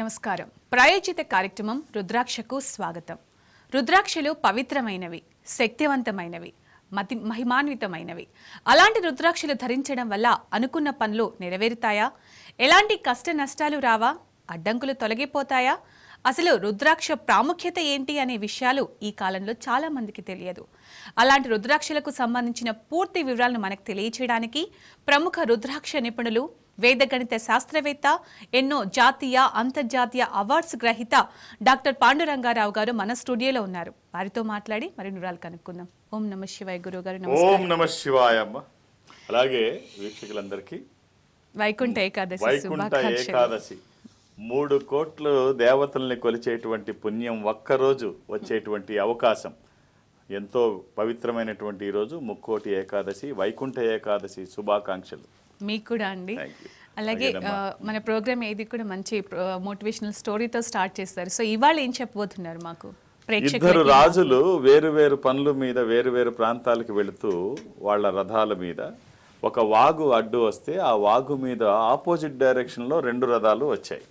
నమస్కారం ప్రాయోజిత కార్యక్రమం రుద్రాక్షకు స్వాగతం రుద్రాక్షలు పవిత్రమైనవి శక్తివంతమైనవి మతి మహిమాన్వితమైనవి అలాంటి రుద్రాక్షలు ధరించడం వల్ల అనుకున్న పనులు నెరవేరుతాయా ఎలాంటి కష్ట నష్టాలు రావా అడ్డంకులు తొలగిపోతాయా అసలు రుద్రాక్ష ప్రాముఖ్యత ఏంటి అనే విషయాలు ఈ కాలంలో చాలా మందికి తెలియదు అలాంటి రుద్రాక్షలకు సంబంధించిన పూర్తి వివరాలను మనకు తెలియచేయడానికి ప్రముఖ రుద్రాక్ష నిపుణులు వేద గణిత శాస్త్రవేత్త ఎన్నో జాతీయ అంతర్జాతీయ అవార్డ్స్ గ్రహీత డాక్టర్ పాండురంగారావు గారు మన స్టూడియోలో ఉన్నారు వారితో మాట్లాడి మరి నురాలు కనుక్కుందాం ఓం నమ శివాయ గురువు గారు ఓం నమ శివాయ అలాగే వీక్షకులందరికీ వైకుంఠ ఏకాదశి వైకుంఠ ఏకాదశి మూడు కోట్లు దేవతల్ని కొలిచేటువంటి పుణ్యం ఒక్కరోజు వచ్చేటువంటి అవకాశం ఎంతో పవిత్రమైనటువంటి ఈరోజు ముక్కోటి ఏకాదశి వైకుంఠ ఏకాదశి శుభాకాంక్షలు మీకు కూడా అండి అలాగే మన ప్రోగ్రామ్ ఏది కూడా మంచి మోటివేషనల్ స్టోరీతో స్టార్ట్ చేస్తారు సో ఇవాళ ఏం చెప్పబోతున్నారు మాకు ఇద్దరు రాజులు వేరు వేరు పనుల మీద వేరు వేరు ప్రాంతాలకు వెళుతూ వాళ్ళ రథాల మీద ఒక వాగు అడ్డు వస్తే ఆ వాగు మీద ఆపోజిట్ డైరెక్షన్లో రెండు రథాలు వచ్చాయి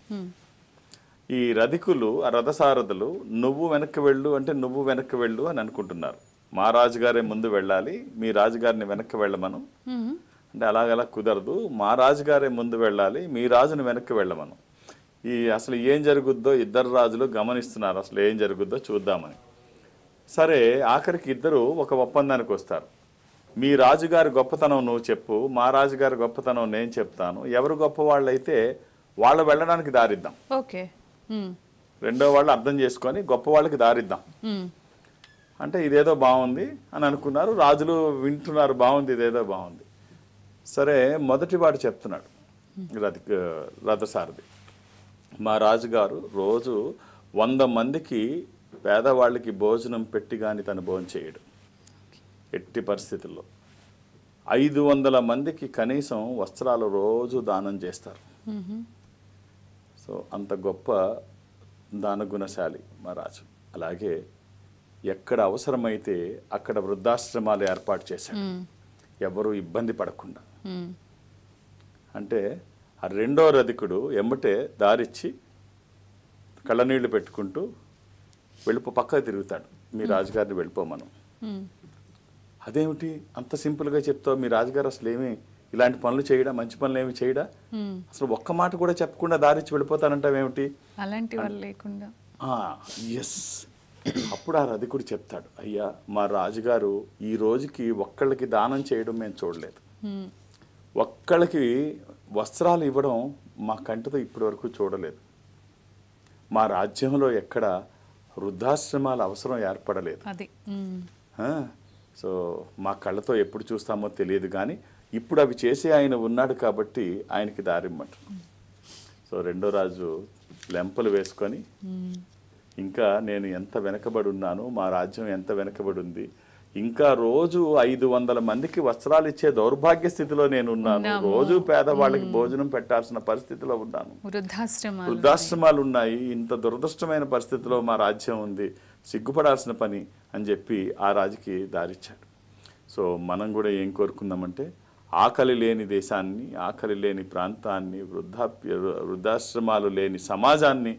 ఈ రధికులు ఆ రథసారథులు నువ్వు వెనక్కి వెళ్ళు అంటే నువ్వు వెనక్కి వెళ్ళు అని అనుకుంటున్నారు మా రాజుగారే ముందు వెళ్ళాలి మీ రాజుగారిని వెనక్కి వెళ్ళమను అంటే అలాగలా కుదరదు మా రాజుగారే ముందు వెళ్ళాలి మీ రాజును వెనక్కి వెళ్ళమను ఈ అసలు ఏం జరుగుద్దో ఇద్దరు రాజులు గమనిస్తున్నారు అసలు ఏం జరుగుద్దో చూద్దామని సరే ఆఖరికి ఇద్దరు ఒక ఒప్పందానికి వస్తారు మీ రాజుగారి గొప్పతనం నువ్వు చెప్పు మా రాజుగారి గొప్పతనం నేను చెప్తాను ఎవరు గొప్పవాళ్ళైతే వాళ్ళు వెళ్ళడానికి దారిద్దాం ఓకే రెండో వాళ్ళు అర్థం చేసుకొని గొప్ప వాళ్ళకి దారిద్దాం అంటే ఇదేదో బాగుంది అని అనుకున్నారు రాజులు వింటున్నారు బాగుంది ఇదేదో బాగుంది సరే మొదటివాడు చెప్తున్నాడు రథ రథసారథి మా రాజుగారు రోజు వంద మందికి పేదవాళ్ళకి భోజనం పెట్టి కానీ తను భోజనం చేయడు ఎట్టి పరిస్థితుల్లో ఐదు వందల మందికి కనీసం వస్త్రాలు రోజు దానం చేస్తారు సో అంత గొప్ప దాన గుణశాలి మా రాజు అలాగే ఎక్కడ అవసరమైతే అక్కడ వృద్ధాశ్రమాలు ఏర్పాటు చేశాడు ఎవరు ఇబ్బంది పడకుండా అంటే ఆ రెండో రధికుడు ఎమ్మటే దారిచ్చి కళ్ళనీళ్లు పెట్టుకుంటూ వెళ్ళిపో పక్కకు తిరుగుతాడు మీ రాజుగారిని వెళ్ళిపోమను అదేమిటి అంత సింపుల్గా చెప్తావు మీ రాజుగారు అసలు ఏమి ఇలాంటి పనులు చేయడా మంచి పనులు ఏమి చేయడా అసలు ఒక్క మాట కూడా చెప్పకుండా దారిచ్చి ఏమిటి అలాంటి వాళ్ళు లేకుండా ఎస్ అప్పుడు ఆ రధికుడు చెప్తాడు అయ్యా మా రాజుగారు ఈ రోజుకి ఒక్కళ్ళకి దానం చేయడం మేము చూడలేదు ఒక్కళ్ళకి వస్త్రాలు ఇవ్వడం మా కంటితో ఇప్పటి వరకు చూడలేదు మా రాజ్యంలో ఎక్కడ వృద్ధాశ్రమాల అవసరం ఏర్పడలేదు సో మా కళ్ళతో ఎప్పుడు చూస్తామో తెలియదు కానీ ఇప్పుడు అవి చేసి ఆయన ఉన్నాడు కాబట్టి ఆయనకి దారిమ్మట సో రెండో రాజు లెంపలు వేసుకొని ఇంకా నేను ఎంత వెనకబడి ఉన్నాను మా రాజ్యం ఎంత వెనకబడి ఉంది ఇంకా రోజు ఐదు వందల మందికి వస్త్రాలు ఇచ్చే దౌర్భాగ్య స్థితిలో నేను ఉన్నాను రోజు పేదవాళ్ళకి భోజనం పెట్టాల్సిన పరిస్థితిలో ఉన్నాను వృద్ధాశ్రమాలు ఉన్నాయి ఇంత దురదృష్టమైన పరిస్థితిలో మా రాజ్యం ఉంది సిగ్గుపడాల్సిన పని అని చెప్పి ఆ రాజుకి దారిచ్చాడు సో మనం కూడా ఏం కోరుకుందామంటే ఆకలి లేని దేశాన్ని ఆకలి లేని ప్రాంతాన్ని వృద్ధాప్య వృద్ధాశ్రమాలు లేని సమాజాన్ని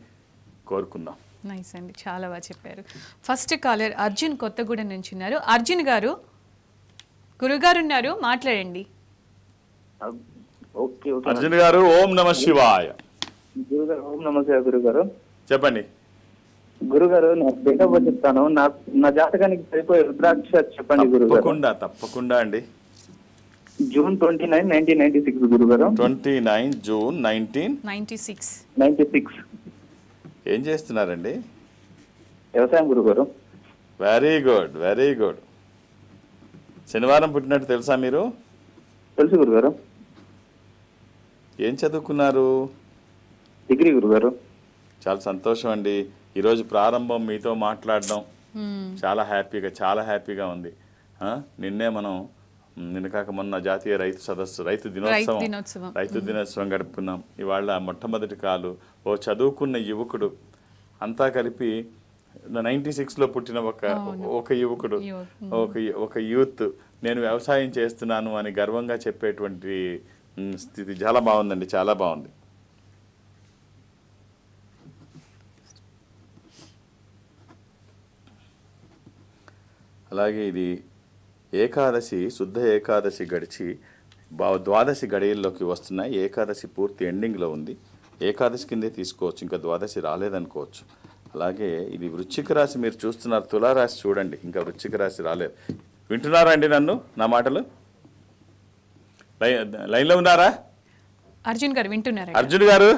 కోరుకుందాం నైస్ అండి చాలా బాగా చెప్పారు ఫస్ట్ కాలర్ అర్జున్ కొత్తగూడెం నుంచి ఉన్నారు అర్జున్ గారు గురుగారు ఉన్నారు మాట్లాడండి అర్జున్ గారు ఓం నమ శివాయ గురుగారు చెప్పండి గురుగారు నాకు చెప్తాను నా నా జాతకానికి సరిపోయే రుద్రాక్ష చెప్పండి తప్పకుండా తప్పకుండా అండి June twenty nine nineteen ninety six గురుగారు twenty nine June nineteen ninety six ninety six ఏం చేస్తున్నారండి వ్యవసాయం గురుగారు వెరీ గుడ్ వెరీ గుడ్ శనివారం పుట్టినట్టు తెలుసా మీరు తెలుసు గురుగారు ఏం చదువుకున్నారు డిగ్రీ గురుగారు చాలా సంతోషం అండి ఈరోజు ప్రారంభం మీతో మాట్లాడడం hmm. చాలా హ్యాపీగా చాలా హ్యాపీగా ఉంది నిన్నే మనం కాక మొన్న జాతీయ రైతు సదస్సు రైతు దినోత్సవం రైతు దినోత్సవం గడుపుకున్నాం ఇవాళ మొట్టమొదటి కాలు ఓ చదువుకున్న యువకుడు అంతా కలిపి నైన్టీ సిక్స్లో పుట్టిన ఒక ఒక యువకుడు ఒక ఒక యూత్ నేను వ్యవసాయం చేస్తున్నాను అని గర్వంగా చెప్పేటువంటి స్థితి చాలా బాగుందండి చాలా బాగుంది అలాగే ఇది ఏకాదశి శుద్ధ ఏకాదశి గడిచి ద్వాదశి గడియల్లోకి వస్తున్న ఏకాదశి పూర్తి ఎండింగ్లో ఉంది ఏకాదశి కిందే తీసుకోవచ్చు ఇంకా ద్వాదశి రాలేదనుకోవచ్చు అలాగే ఇది వృశ్చిక రాశి మీరు చూస్తున్నారు తులారాశి చూడండి ఇంకా వృశ్చిక రాశి రాలేదు వింటున్నారా అండి నన్ను నా మాటలు లైన్లో ఉన్నారా అర్జున్ గారు వింటున్నారా అర్జున్ గారు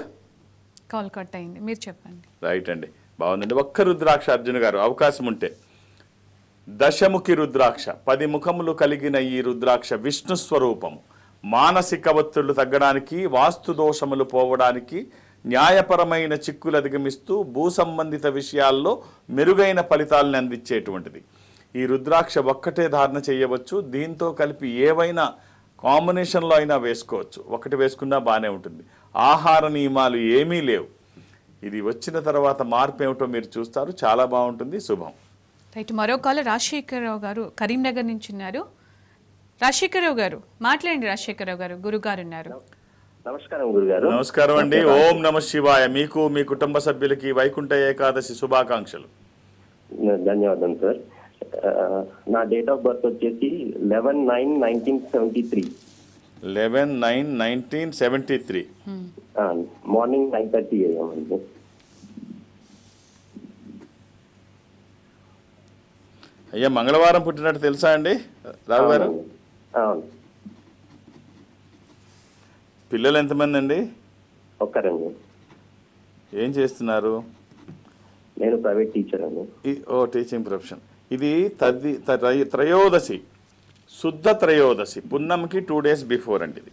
కాల్ కట్ అయింది మీరు చెప్పండి రైట్ అండి బాగుందండి ఒక్క రుద్రాక్ష అర్జున్ గారు అవకాశం ఉంటే దశముఖి రుద్రాక్ష పది ముఖములు కలిగిన ఈ రుద్రాక్ష విష్ణు స్వరూపము మానసిక ఒత్తిళ్లు తగ్గడానికి వాస్తు దోషములు పోవడానికి న్యాయపరమైన చిక్కులు అధిగమిస్తూ భూ సంబంధిత విషయాల్లో మెరుగైన ఫలితాలను అందించేటువంటిది ఈ రుద్రాక్ష ఒక్కటే ధారణ చేయవచ్చు దీంతో కలిపి ఏవైనా కాంబినేషన్లో అయినా వేసుకోవచ్చు ఒకటి వేసుకున్నా బాగానే ఉంటుంది ఆహార నియమాలు ఏమీ లేవు ఇది వచ్చిన తర్వాత మార్పు ఏమిటో మీరు చూస్తారు చాలా బాగుంటుంది శుభం రైట్ మరో కాల్ రాజశేఖరరావు గారు కరీంనగర్ నుంచి ఉన్నారు రాజశేఖరరావు గారు మాట్లాడండి రాజశేఖరరావు గారు గురుగారు ఉన్నారు నమస్కారం గురుగారు నమస్కారం అండి ఓం నమ శివాయ మీకు మీ కుటుంబ సభ్యులకి వైకుంఠ ఏకాదశి శుభాకాంక్షలు ధన్యవాదం సార్ నా డేట్ ఆఫ్ బర్త్ వచ్చేసి eleven nine nineteen seventy three eleven nine nineteen seventy three morning nine thirty అయ్యామండి అయ్యా మంగళవారం పుట్టినట్టు తెలుసా అండి రావు గారు పిల్లలు ఎంతమంది అండి ఒక్కరండి ఏం చేస్తున్నారు నేను ప్రైవేట్ టీచర్ అండి ఓ టీచింగ్ ప్రొఫెషన్ ఇది తది త్రయోదశి శుద్ధ త్రయోదశి పున్నమికి టూ డేస్ బిఫోర్ అండి ఇది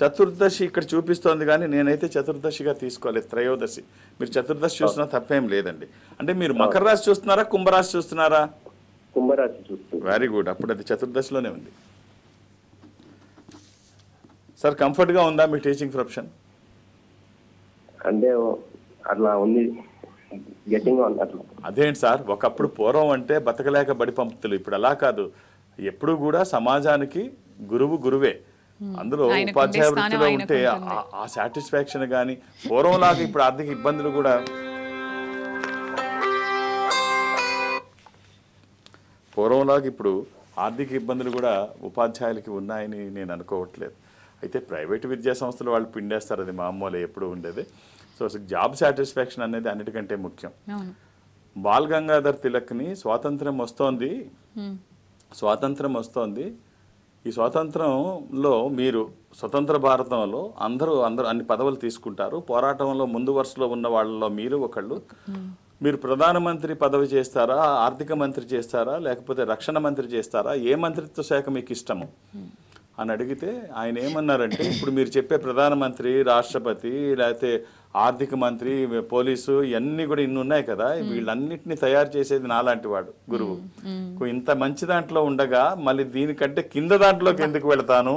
చతుర్దశి ఇక్కడ చూపిస్తోంది కానీ నేనైతే చతుర్దశిగా తీసుకోలేదు త్రయోదశి మీరు చతుర్దశి చూస్తున్నా తప్పేం లేదండి అంటే మీరు మకర రాశి చూస్తున్నారా కుంభరాశి చూస్తున్నారా కుంభరాశి చూస్తున్నారు వెరీ గుడ్ అప్పుడు అది చతుర్దశిలోనే ఉంది సార్ కంఫర్ట్గా ఉందా మీ టీచింగ్ ప్రొఫెషన్ అంటే అట్లా ఉంది అట్లా అదేంటి సార్ ఒకప్పుడు పూర్వం అంటే బతకలేక బడి పంపుతులు ఇప్పుడు అలా కాదు ఎప్పుడు కూడా సమాజానికి గురువు గురువే అందులో ఉపాధ్యాయ వృత్తిలో ఉంటే ఆ సాటిస్ఫాక్షన్ కానీ పూర్వంలాగా ఇప్పుడు ఆర్థిక ఇబ్బందులు కూడా పూర్వంలాగా ఇప్పుడు ఆర్థిక ఇబ్బందులు కూడా ఉపాధ్యాయులకి ఉన్నాయని నేను అనుకోవట్లేదు అయితే ప్రైవేట్ విద్యా సంస్థలు వాళ్ళు పిండేస్తారు అది మామూలు ఎప్పుడు ఉండేది సో జాబ్ సాటిస్ఫాక్షన్ అనేది అన్నిటికంటే ముఖ్యం బాల్ గంగాధర్ తిలక్ని స్వాతంత్రం వస్తోంది స్వాతంత్రం వస్తోంది ఈ స్వాతంత్రంలో మీరు స్వతంత్ర భారతంలో అందరూ అందరూ అన్ని పదవులు తీసుకుంటారు పోరాటంలో ముందు వరుసలో ఉన్న వాళ్ళలో మీరు ఒకళ్ళు మీరు ప్రధానమంత్రి పదవి చేస్తారా ఆర్థిక మంత్రి చేస్తారా లేకపోతే రక్షణ మంత్రి చేస్తారా ఏ మంత్రిత్వ శాఖ మీకు ఇష్టము అని అడిగితే ఆయన ఏమన్నారంటే ఇప్పుడు మీరు చెప్పే ప్రధానమంత్రి రాష్ట్రపతి లేకపోతే ఆర్థిక మంత్రి పోలీసు ఇవన్నీ కూడా ఇన్ని ఉన్నాయి కదా వీళ్ళన్నిటిని తయారు చేసేది నాలాంటి వాడు గురువు ఇంత మంచి దాంట్లో ఉండగా మళ్ళీ దీనికంటే కింద దాంట్లోకి ఎందుకు వెళతాను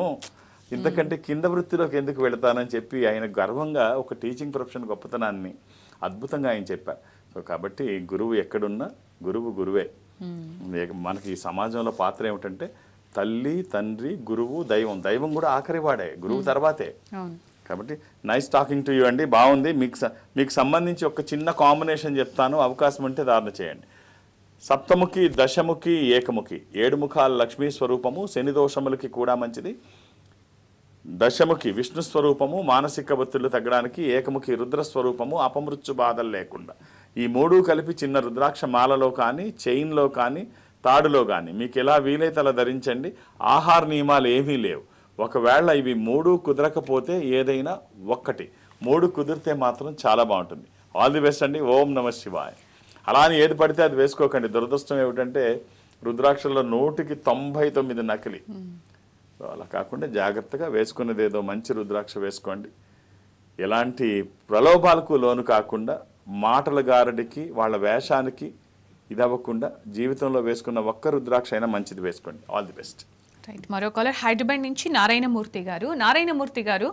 ఇంతకంటే కింద వృత్తిలోకి ఎందుకు వెళతానని చెప్పి ఆయన గర్వంగా ఒక టీచింగ్ ప్రొఫెషన్ గొప్పతనాన్ని అద్భుతంగా ఆయన చెప్పారు సో కాబట్టి గురువు ఎక్కడున్నా గురువు గురువే మనకి ఈ సమాజంలో పాత్ర ఏమిటంటే తల్లి తండ్రి గురువు దైవం దైవం కూడా ఆఖరి వాడే గురువు తర్వాతే కాబట్టి నైస్ టాకింగ్ టు యూ అండి బాగుంది మీకు మీకు సంబంధించి ఒక చిన్న కాంబినేషన్ చెప్తాను అవకాశం ఉంటే దారణ చేయండి సప్తముఖి దశముఖి ఏకముఖి ఏడుముఖాల లక్ష్మీ స్వరూపము శని దోషములకి కూడా మంచిది దశముఖి విష్ణు స్వరూపము మానసిక ఒత్తిళ్లు తగ్గడానికి ఏకముఖి రుద్ర స్వరూపము అపమృత్యు బాధలు లేకుండా ఈ మూడు కలిపి చిన్న రుద్రాక్ష మాలలో కానీ చైన్లో కానీ తాడులో కానీ మీకు ఎలా వీలైతే అలా ధరించండి ఆహార నియమాలు ఏమీ లేవు ఒకవేళ ఇవి మూడు కుదరకపోతే ఏదైనా ఒక్కటి మూడు కుదిరితే మాత్రం చాలా బాగుంటుంది ఆల్ ది బెస్ట్ అండి ఓం నమ శివాయ్ అలా అని ఏది పడితే అది వేసుకోకండి దురదృష్టం ఏమిటంటే రుద్రాక్షల్లో నూటికి తొంభై తొమ్మిది నకిలి అలా కాకుండా జాగ్రత్తగా వేసుకున్నది ఏదో మంచి రుద్రాక్ష వేసుకోండి ఎలాంటి ప్రలోభాలకు లోను కాకుండా మాటల గారడికి వాళ్ళ వేషానికి ఇది అవ్వకుండా జీవితంలో వేసుకున్న ఒక్క రుద్రాక్ష అయినా మంచిది వేసుకోండి ఆల్ ది బెస్ట్ రైట్ మరో కాలర్ హైదరాబాద్ నుంచి నారాయణమూర్తి గారు నారాయణమూర్తి గారు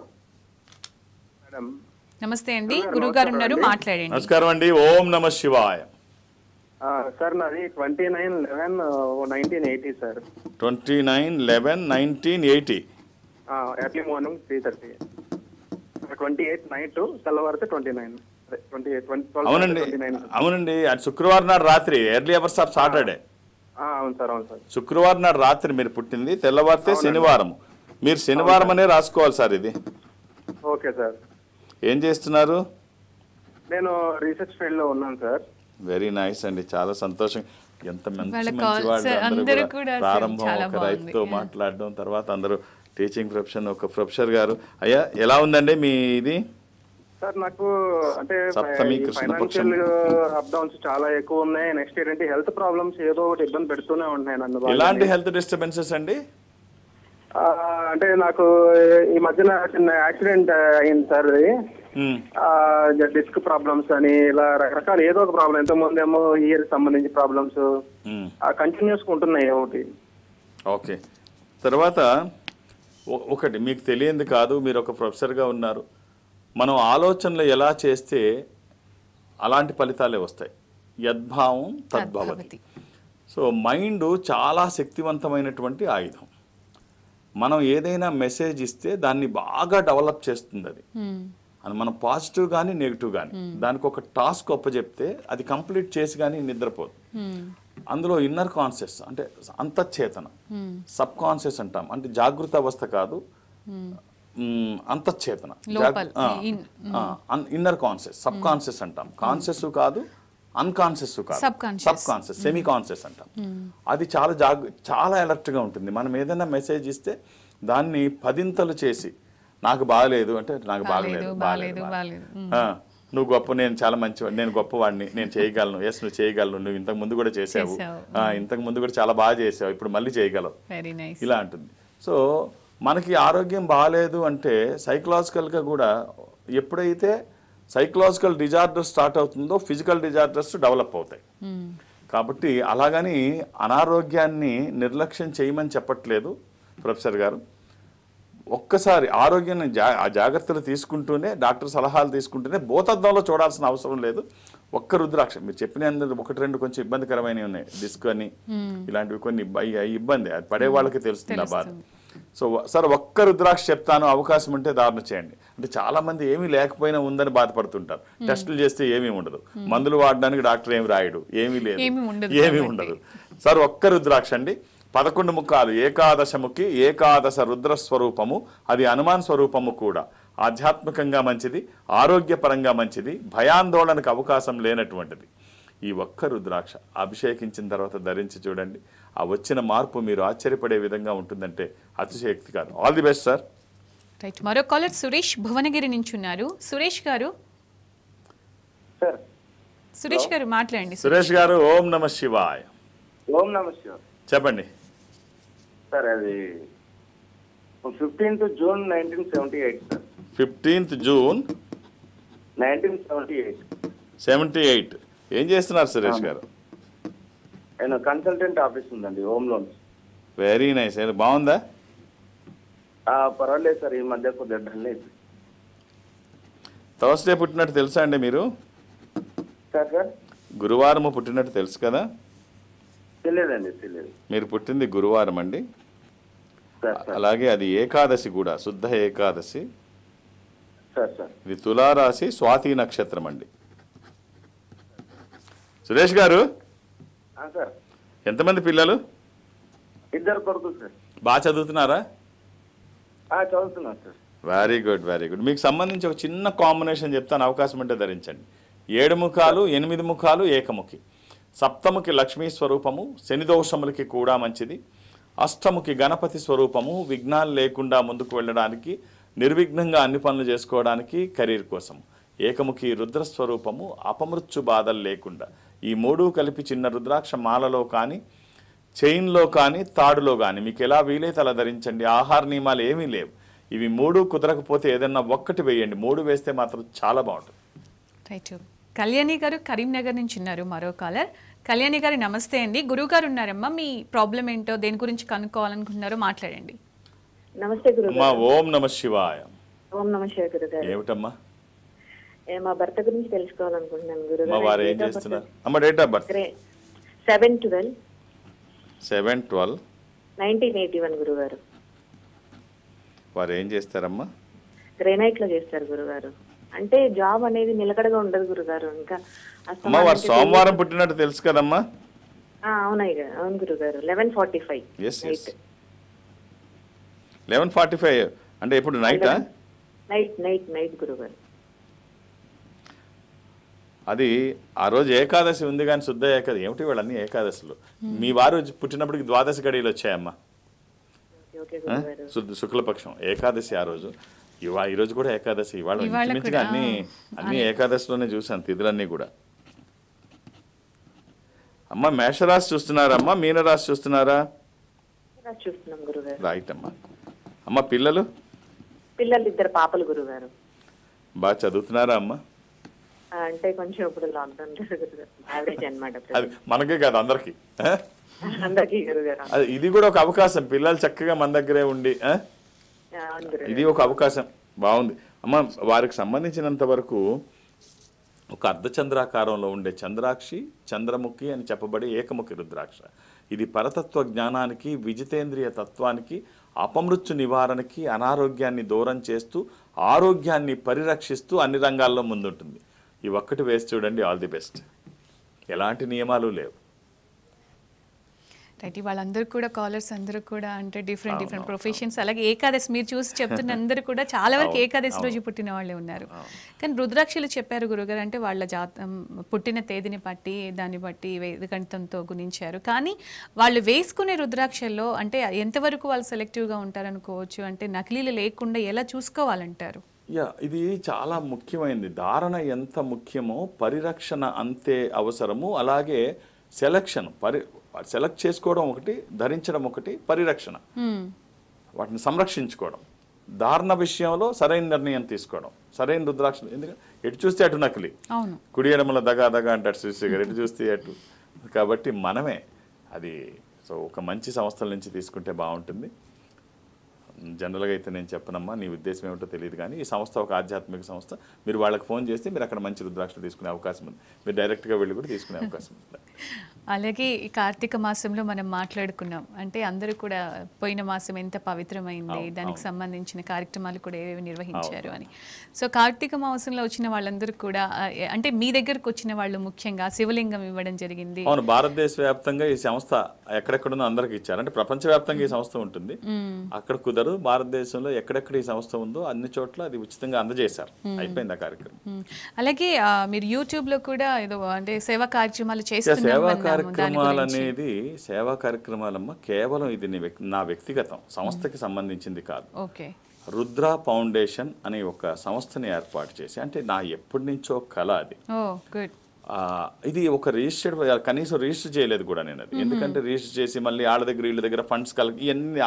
నమస్తే అండి గురువు గారు ఉన్నారు మాట్లాడండి నమస్కారం అండి ఓం నమ శివాయ సార్ నాది twenty nine eleven nineteen eighty sir twenty nine eleven nineteen eighty early morning three thirty twenty eight night తెల్లవారితే ట్వంటీ నైన్ ట్వంటీ అవునండి అవునండి శుక్రవారం నాడు రాత్రి ఎర్లీ అవర్స్ ఆఫ్ సాటర్డే అవును సార్ అవును సార్ శుక్రవారం నాడు రాత్రి మీరు పుట్టింది తెల్లవారితే శనివారం మీరు శనివారం అనే రాసుకోవాలి సార్ ఇది ఓకే సార్ ఏం చేస్తున్నారు నేను రీసెర్చ్ ఫీల్డ్ లో ఉన్నాను సార్ వెరీ నైస్ అండి చాలా సంతోషం ఎంత మంచి ప్రారంభం ఒక రైతుతో మాట్లాడడం తర్వాత అందరూ టీచింగ్ ప్రొఫెషన్ ఒక ప్రొఫెసర్ గారు అయ్యా ఎలా ఉందండి మీ ఇది సార్ నాకు అంటే ఫైనాన్షియల్ అప్ డౌన్స్ చాలా ఎక్కువ ఉన్నాయి నెక్స్ట్ ఏంటంటే హెల్త్ ప్రాబ్లమ్స్ ఏదో ఒకటి ఇబ్బంది పెడుతూనే ఉన్నాయి నన్ను ఎలాంటి హెల్త్ డిస్టర్బెన్సెస్ అండి అంటే నాకు ఈ మధ్యన చిన్న యాక్సిడెంట్ అయింది సార్ అది డిస్క్ ప్రాబ్లమ్స్ అని ఇలా రకరకాల ఏదో ఒక ప్రాబ్లం ఇంత ముందేమో ఇయర్ సంబంధించి ప్రాబ్లమ్స్ కంటిన్యూస్ ఉంటున్నాయి ఒకటి ఓకే తర్వాత ఒకటి మీకు తెలియంది కాదు మీరు ఒక ప్రొఫెసర్ గా ఉన్నారు మనం ఆలోచనలు ఎలా చేస్తే అలాంటి ఫలితాలే వస్తాయి యద్భావం తద్భవతి సో మైండ్ చాలా శక్తివంతమైనటువంటి ఆయుధం మనం ఏదైనా మెసేజ్ ఇస్తే దాన్ని బాగా డెవలప్ చేస్తుంది అది అది మనం పాజిటివ్ కానీ నెగిటివ్ కానీ దానికి ఒక టాస్క్ చెప్తే అది కంప్లీట్ చేసి కానీ నిద్రపోదు అందులో ఇన్నర్ కాన్షియస్ అంటే అంతఃచేతన సబ్ కాన్షియస్ అంటాం అంటే జాగృత అవస్థ కాదు అంతఃచేతన ఇన్నర్ కాన్షియస్ సబ్ కాన్షియస్ అంటాం కాన్షియస్ కాదు అన్కాన్షియస్ కాదు సబ్ కాన్షియస్ సెమీ కాన్షియస్ అంటాం అది చాలా జాగ చాలా అలర్ట్గా ఉంటుంది మనం ఏదైనా మెసేజ్ ఇస్తే దాన్ని పదింతలు చేసి నాకు బాగలేదు అంటే నాకు బాగలేదు బాగలేదు నువ్వు గొప్ప నేను చాలా మంచి నేను గొప్పవాడిని నేను చేయగలను ఎస్ నువ్వు చేయగలను నువ్వు ఇంతకు ముందు కూడా చేసావు ఇంతకు ముందు కూడా చాలా బాగా చేసావు ఇప్పుడు మళ్ళీ చేయగలవు ఇలా ఉంటుంది సో మనకి ఆరోగ్యం బాగాలేదు అంటే సైకలాజికల్గా కూడా ఎప్పుడైతే సైకలాజికల్ డిజార్డర్ స్టార్ట్ అవుతుందో ఫిజికల్ డిజార్డర్స్ డెవలప్ అవుతాయి hmm. కాబట్టి అలాగని అనారోగ్యాన్ని నిర్లక్ష్యం చేయమని చెప్పట్లేదు ప్రొఫెసర్ గారు ఒక్కసారి ఆరోగ్యాన్ని జా జాగ్రత్తలు తీసుకుంటూనే డాక్టర్ సలహాలు తీసుకుంటూనే భూతద్దంలో చూడాల్సిన అవసరం లేదు ఒక్క రుద్రాక్ష మీరు చెప్పిన ఒకటి రెండు కొంచెం ఇబ్బందికరమైనవి ఉన్నాయి డిస్క్ అని hmm. ఇలాంటివి కొన్ని ఇబ్బంది అది పడే వాళ్ళకి తెలుస్తుంది ఆ బాధ సో సార్ ఒక్క రుద్రాక్ష చెప్తాను అవకాశం ఉంటే దారుణ చేయండి అంటే చాలా మంది ఏమీ లేకపోయినా ఉందని బాధపడుతుంటారు టెస్టులు చేస్తే ఏమీ ఉండదు మందులు వాడడానికి డాక్టర్ ఏమి రాయడు ఏమీ లేదు ఏమీ ఉండదు సార్ ఒక్క రుద్రాక్ష అండి పదకొండు ముఖాలు ముఖి ఏకాదశ రుద్ర స్వరూపము అది హనుమాన్ స్వరూపము కూడా ఆధ్యాత్మికంగా మంచిది ఆరోగ్యపరంగా మంచిది భయాందోళనకు అవకాశం లేనటువంటిది ఈ ఒక్క రుద్రాక్ష అభిషేకించిన తర్వాత ధరించి చూడండి ఆ వచ్చిన మార్పు మీరు ఆశ్చర్యపడే విధంగా ఉంటుందంటే అతిశయక్తి కాదు all the best sir right మరో కాలర్ సురేష్ భువనగిరి నుంచి ఉన్నారు సురేష్ గారు సురేష్ గారు మాట్లాడండి సురేష్ గారు ఓం నమ శివాయ ఓం నమ శివ చెప్పండి సార్ అది fifteenth June nineteen seventy eight sir fifteenth June nineteen seventy eight seventy eight ఏం చేస్తున్నారు సురేష్ గారు నేను కన్సల్టెంట్ ఆఫీస్ ఉందండి హోమ్ లోన్స్ వెరీ నైస్ బాగుందా పర్వాలేదు సార్ ఈ మధ్య కొద్దిగా డల్ అయింది థర్స్డే పుట్టినట్టు తెలుసా అండి మీరు గురువారం పుట్టినట్టు తెలుసు కదా తెలియదండి తెలియదు మీరు పుట్టింది గురువారం అండి అలాగే అది ఏకాదశి కూడా శుద్ధ ఏకాదశి ఇది తులారాశి స్వాతి నక్షత్రం అండి సురేష్ గారు సార్ ఎంతమంది పిల్లలు ఇద్దరు కొడుకు సార్ బాగా చదువుతున్నారా వెరీ గుడ్ వెరీ గుడ్ మీకు సంబంధించి ఒక చిన్న కాంబినేషన్ చెప్తాను అవకాశం ఉంటే ధరించండి ఏడు ముఖాలు ఎనిమిది ముఖాలు ఏకముఖి సప్తముఖి లక్ష్మీ స్వరూపము శనిదోషములకి కూడా మంచిది అష్టముఖి గణపతి స్వరూపము విఘ్నాలు లేకుండా ముందుకు వెళ్ళడానికి నిర్విఘ్నంగా అన్ని పనులు చేసుకోవడానికి కెరీర్ కోసం ఏకముఖి రుద్రస్వరూపము అపమృత్యు బాధలు లేకుండా ఈ మూడు కలిపి చిన్న రుద్రాక్ష మాలలో కానీ చైన్లో కానీ తాడులో కానీ మీకు ఎలా వీలైతే అలా ధరించండి ఆహార నియమాలు ఏమీ లేవు ఇవి మూడు కుదరకపోతే ఏదన్నా ఒక్కటి వేయండి మూడు వేస్తే మాత్రం చాలా బాగుంటుంది కళ్యాణి గారు కరీంనగర్ నుంచి ఉన్నారు మరో కాలర్ కళ్యాణి గారు నమస్తే అండి గురువు గారు ఉన్నారమ్మా మీ ప్రాబ్లం ఏంటో దేని గురించి కనుక్కోవాలనుకుంటున్నారు మాట్లాడండి నమస్తే గురు ఓం నమ శివాయ ఓం నమ శివాయ గురుగారు ఏమిటమ్మా మా భర్త గురించి తెలుసుకోవాలనుకుంటున్నాను గురుగారు వారు ఏం చేస్తున్నారు అమ్మ date of birth seven twelve seven twelve nineteen eighty one గురుగారు వారు ఏం చేస్తారమ్మా గ్రేనైట్ లో చేస్తారు గురుగారు అంటే జాబ్ అనేది నిలకడగా ఉండదు గురుగారు ఇంకా అమ్మా వారు సోమవారం పుట్టినట్టు తెలుసు కదమ్మా అవునయ్య అవును గురుగారు eleven forty five eleven forty five అంటే ఇప్పుడు నైటా నైట్ నైట్ నైట్ గురుగారు అది ఆ రోజు ఏకాదశి ఉంది కానీ శుద్ధ ఏకాదశి ఏమిటి వాళ్ళన్నీ ఏకాదశులు hmm. మీ వారు పుట్టినప్పటికి ద్వాదశి గడియలు వచ్చాయమ్మా శుక్లపక్షం ఏకాదశి ఆ రోజు ఇవా ఈ రోజు కూడా ఏకాదశి ఇవాళ అన్ని అన్ని ఏకాదశిలోనే చూసాను తిథులన్నీ కూడా అమ్మ మేషరాశి చూస్తున్నారా అమ్మ మీనరాశి చూస్తున్నారా రైట్ అమ్మా అమ్మ పిల్లలు పిల్లలు ఇద్దరు పాపలు గారు బాగా చదువుతున్నారా అమ్మా అంటే కొంచెం ఇప్పుడు లాక్డౌన్ యావరేజ్ అనమాట మనకే కాదు అందరికి ఇది కూడా ఒక అవకాశం పిల్లలు చక్కగా మన దగ్గరే ఉండి ఇది ఒక అవకాశం బాగుంది అమ్మ వారికి సంబంధించినంత వరకు ఒక అర్ధచంద్రాకారంలో ఉండే చంద్రాక్షి చంద్రముఖి అని చెప్పబడే ఏకముఖి రుద్రాక్ష ఇది పరతత్వ జ్ఞానానికి విజితేంద్రియ తత్వానికి అపమృత్యు నివారణకి అనారోగ్యాన్ని దూరం చేస్తూ ఆరోగ్యాన్ని పరిరక్షిస్తూ అన్ని రంగాల్లో ముందుంటుంది ఈ ఒక్కటి వేసి చూడండి ఆల్ ది బెస్ట్ ఎలాంటి నియమాలు లేవు రైట్ వాళ్ళందరూ కూడా కాలర్స్ అందరూ కూడా అంటే డిఫరెంట్ డిఫరెంట్ ప్రొఫెషన్స్ అలాగే ఏకాదశి మీరు చూసి చెప్తున్న అందరూ కూడా చాలా వరకు ఏకాదశి రోజు పుట్టిన వాళ్ళే ఉన్నారు కానీ రుద్రాక్షలు చెప్పారు గురుగారు అంటే వాళ్ళ జాత పుట్టిన తేదీని బట్టి దాన్ని బట్టి వేదగణితంతో గుణించారు కానీ వాళ్ళు వేసుకునే రుద్రాక్షల్లో అంటే ఎంతవరకు వాళ్ళు సెలెక్టివ్గా ఉంటారనుకోవచ్చు అంటే నకిలీలు లేకుండా ఎలా చూసుకోవాలంటారు యా ఇది చాలా ముఖ్యమైనది ధారణ ఎంత ముఖ్యమో పరిరక్షణ అంతే అవసరము అలాగే సెలక్షన్ పరి సెలెక్ట్ చేసుకోవడం ఒకటి ధరించడం ఒకటి పరిరక్షణ వాటిని సంరక్షించుకోవడం ధారణ విషయంలో సరైన నిర్ణయం తీసుకోవడం సరైన రుద్రాక్ష ఎందుకంటే ఎటు చూస్తే అటు నకిలి కుడి ఎడమల దగా దగా అంటాడు శ్రీశ్రీ గారు ఎటు చూస్తే అటు కాబట్టి మనమే అది సో ఒక మంచి సంస్థల నుంచి తీసుకుంటే బాగుంటుంది జనరల్గా అయితే నేను చెప్పనమ్మా నీ ఉద్దేశం ఏమిటో తెలియదు కానీ ఈ సంస్థ ఒక ఆధ్యాత్మిక సంస్థ మీరు వాళ్ళకి ఫోన్ చేస్తే మీరు అక్కడ మంచి రుద్రాక్షలు తీసుకునే అవకాశం ఉంది మీరు డైరెక్ట్గా వెళ్ళి కూడా తీసుకునే అవకాశం ఉంది అలాగే ఈ కార్తీక మాసంలో మనం మాట్లాడుకున్నాం అంటే అందరూ కూడా పోయిన మాసం ఎంత పవిత్రమైంది దానికి సంబంధించిన కార్యక్రమాలు కూడా ఏవేవి నిర్వహించారు అని సో కార్తీక మాసంలో వచ్చిన వాళ్ళందరూ కూడా అంటే మీ దగ్గరకు వచ్చిన వాళ్ళు ముఖ్యంగా శివలింగం ఇవ్వడం జరిగింది అవును భారతదేశ వ్యాప్తంగా ఈ సంస్థ ఎక్కడెక్కడుందో అందరికి ఇచ్చారు అంటే ప్రపంచవ్యాప్తంగా ఈ సంస్థ ఉంటుంది అక్కడ కుదరదు భారతదేశంలో ఎక్కడెక్కడ ఈ సంస్థ ఉందో అన్ని చోట్ల అది ఉచితంగా అందజేశారు అయిపోయింది ఆ కార్యక్రమం అలాగే మీరు యూట్యూబ్ లో కూడా ఏదో అంటే సేవా కార్యక్రమాలు చేస్తున్నారు కార్యక్రమాలు అనేది సేవా కార్యక్రమాలమ్మ కేవలం ఇది నా వ్యక్తిగతం సంస్థకి సంబంధించింది కాదు రుద్రా రుద్ర ఫౌండేషన్ అనే ఒక సంస్థని ఏర్పాటు చేసి అంటే నా ఎప్పటి నుంచో కళ అది ఇది ఒక రిజిస్టర్డ్ కనీసం రిజిస్టర్ చేయలేదు కూడా నేను అది ఎందుకంటే రిజిస్టర్ చేసి మళ్ళీ ఆడ దగ్గర వీళ్ళ దగ్గర ఫండ్స్ కలిగి ఇవన్నీ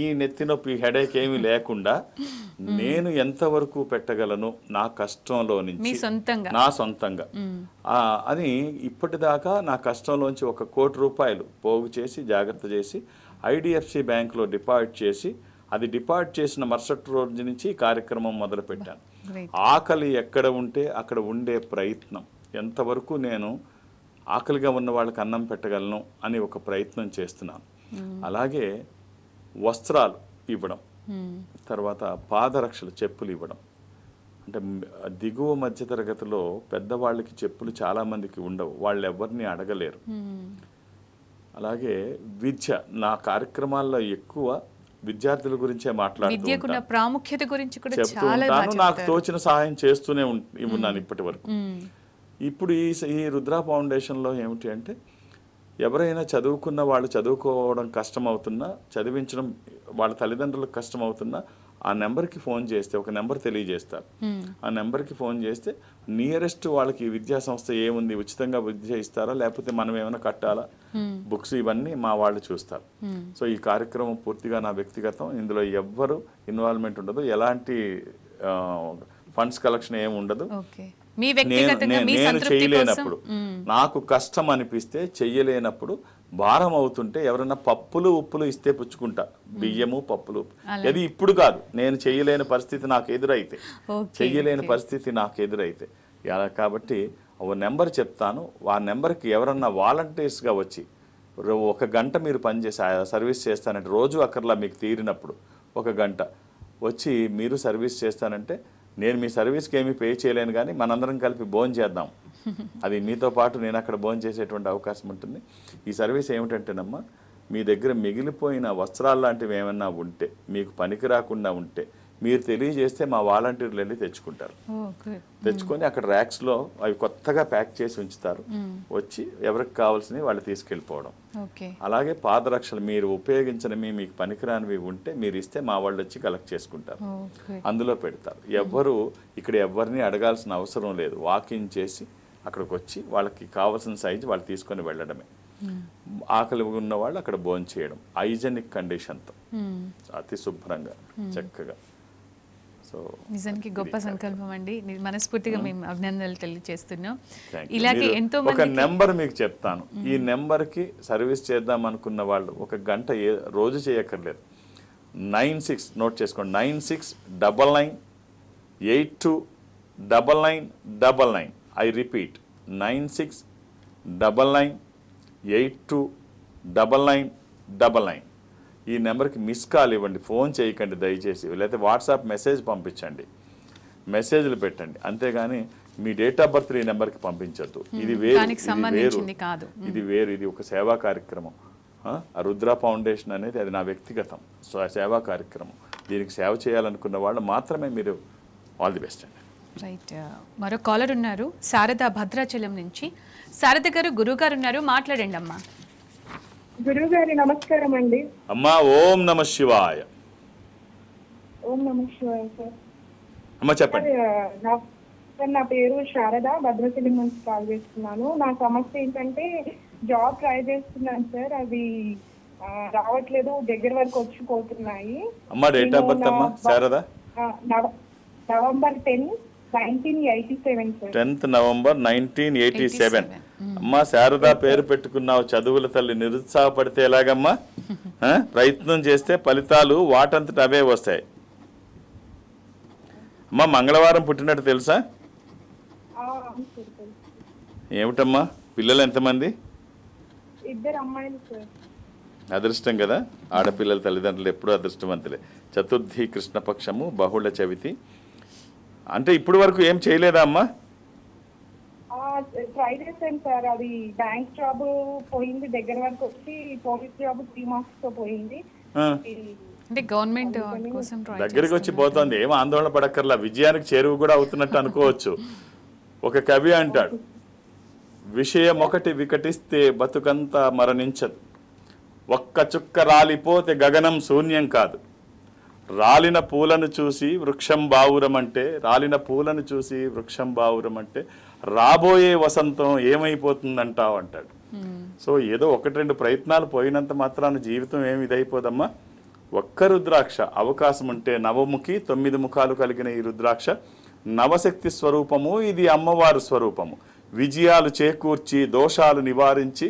ఈ నెత్తినొప్పి హెడేక్ ఏమీ లేకుండా నేను ఎంతవరకు పెట్టగలను నా కష్టంలో నుంచి నా సొంతంగా అని ఇప్పటిదాకా నా కష్టంలోంచి ఒక కోటి రూపాయలు పోగు చేసి జాగ్రత్త చేసి ఐడిఎఫ్సి బ్యాంక్లో డిపాజిట్ చేసి అది డిపార్ట్ చేసిన మరుసటి రోజు నుంచి కార్యక్రమం మొదలుపెట్టాను ఆకలి ఎక్కడ ఉంటే అక్కడ ఉండే ప్రయత్నం ఎంతవరకు నేను ఆకలిగా ఉన్న వాళ్ళకి అన్నం పెట్టగలను అని ఒక ప్రయత్నం చేస్తున్నాను అలాగే వస్త్రాలు ఇవ్వడం తర్వాత పాదరక్షలు చెప్పులు ఇవ్వడం అంటే దిగువ మధ్యతరగతిలో పెద్దవాళ్ళకి చెప్పులు చాలామందికి ఉండవు వాళ్ళు ఎవరిని అడగలేరు అలాగే విద్య నా కార్యక్రమాల్లో ఎక్కువ విద్యార్థుల గురించే మాట్లాడుతున్న ప్రాముఖ్యత గురించి కూడా నాకు తోచిన సహాయం చేస్తూనే ఉన్నాను ఇప్పటి వరకు ఇప్పుడు ఈ ఈ రుద్ర ఫౌండేషన్లో ఏమిటి అంటే ఎవరైనా చదువుకున్న వాళ్ళు చదువుకోవడం కష్టం అవుతున్నా చదివించడం వాళ్ళ తల్లిదండ్రులకు కష్టం అవుతున్నా ఆ నెంబర్కి ఫోన్ చేస్తే ఒక నెంబర్ తెలియజేస్తారు ఆ నెంబర్కి ఫోన్ చేస్తే నియరెస్ట్ వాళ్ళకి విద్యా సంస్థ ఏముంది ఉచితంగా విద్య ఇస్తారా లేకపోతే మనం ఏమైనా కట్టాలా బుక్స్ ఇవన్నీ మా వాళ్ళు చూస్తారు సో ఈ కార్యక్రమం పూర్తిగా నా వ్యక్తిగతం ఇందులో ఎవ్వరు ఇన్వాల్వ్మెంట్ ఉండదు ఎలాంటి ఫండ్స్ కలెక్షన్ ఏమి ఉండదు నేను చేయలేనప్పుడు నాకు కష్టం అనిపిస్తే చెయ్యలేనప్పుడు భారం అవుతుంటే ఎవరైనా పప్పులు ఉప్పులు ఇస్తే పుచ్చుకుంటా బియ్యము పప్పులు అది ఇప్పుడు కాదు నేను చేయలేని పరిస్థితి నాకు ఎదురైతే చెయ్యలేని పరిస్థితి నాకు ఎదురైతే కాబట్టి ఓ నెంబర్ చెప్తాను ఆ నెంబర్కి ఎవరన్నా వాలంటీర్స్గా వచ్చి ఒక గంట మీరు పనిచేసి సర్వీస్ చేస్తానంటే రోజు అక్కర్లా మీకు తీరినప్పుడు ఒక గంట వచ్చి మీరు సర్వీస్ చేస్తానంటే నేను మీ సర్వీస్కి ఏమీ పే చేయలేను కానీ మనందరం కలిపి భోజనం చేద్దాం అది మీతో పాటు నేను అక్కడ భోజనం చేసేటువంటి అవకాశం ఉంటుంది ఈ సర్వీస్ ఏమిటంటేనమ్మా మీ దగ్గర మిగిలిపోయిన వస్త్రాలు లాంటివి ఏమన్నా ఉంటే మీకు పనికి రాకుండా ఉంటే మీరు తెలియజేస్తే మా వాలంటీర్లు వెళ్ళి తెచ్చుకుంటారు తెచ్చుకొని అక్కడ ర్యాక్స్లో అవి కొత్తగా ప్యాక్ చేసి ఉంచుతారు వచ్చి ఎవరికి కావాల్సినవి వాళ్ళు తీసుకెళ్ళిపోవడం అలాగే పాదరక్షలు మీరు ఉపయోగించినవి మీకు పనికిరానివి ఉంటే మీరు ఇస్తే మా వాళ్ళు వచ్చి కలెక్ట్ చేసుకుంటారు అందులో పెడతారు ఎవ్వరు ఇక్కడ ఎవరిని అడగాల్సిన అవసరం లేదు వాకింగ్ చేసి అక్కడికి వచ్చి వాళ్ళకి కావాల్సిన సైజు వాళ్ళు తీసుకొని వెళ్ళడమే ఆకలి ఉన్న వాళ్ళు అక్కడ భోజనం చేయడం హైజెనిక్ కండిషన్తో అతి శుభ్రంగా చక్కగా సో నిజానికి గొప్ప సంకల్పం అండి మనస్ఫూర్తిగా hmm. మేము అభినందనలు తెలియజేస్తున్నాం ఇలాగే ఎంతో ఒక నెంబర్ మీకు చెప్తాను hmm. ఈ నెంబర్కి సర్వీస్ చేద్దాం అనుకున్న వాళ్ళు ఒక గంట ఏ రోజు చేయక్కర్లేదు నైన్ సిక్స్ నోట్ చేసుకోండి nine six double nine eight two double nine double nine I repeat nine six double nine eight two double nine double nine ఈ నెంబర్కి మిస్ కాల్ ఇవ్వండి ఫోన్ చేయకండి దయచేసి లేకపోతే వాట్సాప్ మెసేజ్ పంపించండి మెసేజ్లు పెట్టండి అంతేగాని మీ డేట్ ఆఫ్ బర్త్ ఈ నెంబర్కి పంపించద్దు ఇది వేరు ఇది వేరు ఇది ఒక సేవా కార్యక్రమం రుద్ర ఫౌండేషన్ అనేది అది నా వ్యక్తిగతం సో సేవా కార్యక్రమం దీనికి సేవ చేయాలనుకున్న వాళ్ళు మాత్రమే మీరు ఆల్ ది బెస్ట్ అండి రైట్ మరో కాలర్ ఉన్నారు శారద భద్రాచలం నుంచి శారద గారు గురువు గారు ఉన్నారు మాట్లాడండి అమ్మా గురువు గారి నమస్కారం అండి అమ్మా ఓం నమ శివాయ ఓం నమ శివాయ సార్ అమ్మా చెప్పండి సార్ నా పేరు శారద భద్రశిలి నుంచి కాల్ చేస్తున్నాను నా సమస్య ఏంటంటే జాబ్ ట్రై చేస్తున్నాను సార్ అవి రావట్లేదు దగ్గర వరకు వచ్చి పోతున్నాయి అమ్మా డేట్ ఆఫ్ బర్త్ అమ్మా Sharada November ten nineteen eighty seven tenth November nineteen eighty seven అమ్మా శారదా పేరు పెట్టుకున్నావు చదువుల తల్లి నిరుత్సాహపడితే ఎలాగమ్మా ప్రయత్నం చేస్తే ఫలితాలు వాటంతట అవే వస్తాయి అమ్మా మంగళవారం పుట్టినట్టు తెలుసా ఏమిటమ్మా పిల్లలు ఎంతమంది అదృష్టం కదా ఆడపిల్లల తల్లిదండ్రులు ఎప్పుడూ అదృష్టవంతులే చతుర్థి కృష్ణపక్షము బహుళ చవితి అంటే ఇప్పుడు వరకు ఏం చేయలేదా అమ్మా ట్రై చేశాను సార్ అది బ్యాంక్ జాబ్ పోయింది దగ్గర వరకు వచ్చి పోలీస్ జాబ్ త్రీ మార్క్స్ తో పోయింది అంటే గవర్నమెంట్ కోసం దగ్గరికి వచ్చి పోతుంది ఏం ఆందోళన పడక్కర్లా విజయానికి చేరువు కూడా అవుతున్నట్టు అనుకోవచ్చు ఒక కవి అంటాడు విషయం ఒకటి వికటిస్తే బతుకంతా మరణించదు ఒక్క చుక్క రాలిపోతే గగనం శూన్యం కాదు రాలిన పూలను చూసి వృక్షం బావురం అంటే రాలిన పూలను చూసి వృక్షం బావురం అంటే రాబోయే వసంతం ఏమైపోతుందంటావు అంటాడు సో ఏదో ఒకటి రెండు ప్రయత్నాలు పోయినంత మాత్రాన జీవితం ఏమి ఇదైపోదమ్మా ఒక్క రుద్రాక్ష అవకాశం ఉంటే నవముఖి తొమ్మిది ముఖాలు కలిగిన ఈ రుద్రాక్ష నవశక్తి స్వరూపము ఇది అమ్మవారు స్వరూపము విజయాలు చేకూర్చి దోషాలు నివారించి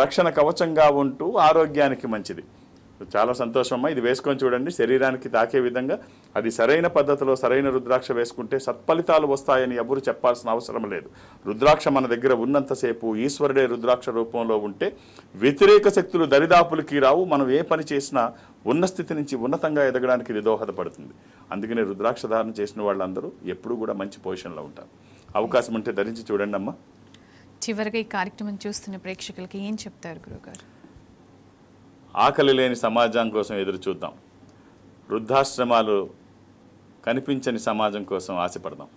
రక్షణ కవచంగా ఉంటూ ఆరోగ్యానికి మంచిది చాలా సంతోషం అమ్మా ఇది వేసుకొని చూడండి శరీరానికి తాకే విధంగా అది సరైన పద్ధతిలో సరైన రుద్రాక్ష వేసుకుంటే సత్ఫలితాలు వస్తాయని ఎవరు చెప్పాల్సిన అవసరం లేదు రుద్రాక్ష మన దగ్గర ఉన్నంతసేపు ఈశ్వరుడే రుద్రాక్ష రూపంలో ఉంటే వ్యతిరేక శక్తులు దరిదాపులకి రావు మనం ఏ పని చేసినా ఉన్న స్థితి నుంచి ఉన్నతంగా ఎదగడానికి ఇది దోహదపడుతుంది అందుకనే రుద్రాక్ష ధారణ చేసిన వాళ్ళందరూ ఎప్పుడూ కూడా మంచి పొజిషన్లో ఉంటారు అవకాశం ఉంటే ధరించి చూడండి అమ్మా చివరిగా ఈ కార్యక్రమం చూస్తున్న ప్రేక్షకులకి ఏం చెప్తారు గురుగారు ఆకలి లేని సమాజం కోసం ఎదురు చూద్దాం వృద్ధాశ్రమాలు కనిపించని సమాజం కోసం ఆశపడదాం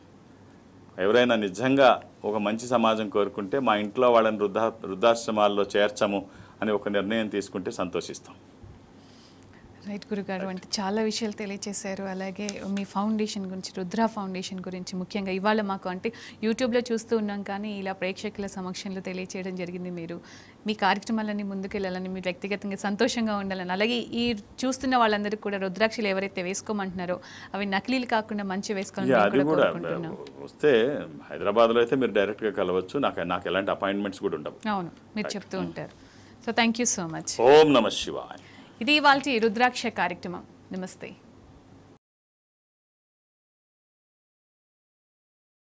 ఎవరైనా నిజంగా ఒక మంచి సమాజం కోరుకుంటే మా ఇంట్లో వాళ్ళని వృద్ధా వృద్ధాశ్రమాల్లో చేర్చము అని ఒక నిర్ణయం తీసుకుంటే సంతోషిస్తాం రైట్ గురుగారు అంటే చాలా విషయాలు తెలియచేశారు అలాగే మీ ఫౌండేషన్ గురించి రుద్ర ఫౌండేషన్ గురించి ముఖ్యంగా ఇవాళ మాకు అంటే యూట్యూబ్లో చూస్తూ ఉన్నాం కానీ ఇలా ప్రేక్షకుల సమక్షంలో తెలియచేయడం జరిగింది మీరు మీ కార్యక్రమాలన్నీ ముందుకెళ్ళాలని మీరు వ్యక్తిగతంగా సంతోషంగా ఉండాలని అలాగే ఈ చూస్తున్న వాళ్ళందరికీ కూడా రుద్రాక్షలు ఎవరైతే వేసుకోమంటున్నారో అవి నకిలీలు కాకుండా మంచి వేసుకోవాలి వస్తే హైదరాబాద్లో అయితే మీరు డైరెక్ట్గా కలవచ్చు నాకు నాకు ఎలాంటి అపాయింట్మెంట్స్ కూడా ఉండవు అవును మీరు చెప్తూ hmm. ఉంటారు so thank you so much ఓం నమ శివాయ్ ఇది ఇవాళ రుద్రాక్ష కార్యక్రమం నమస్తే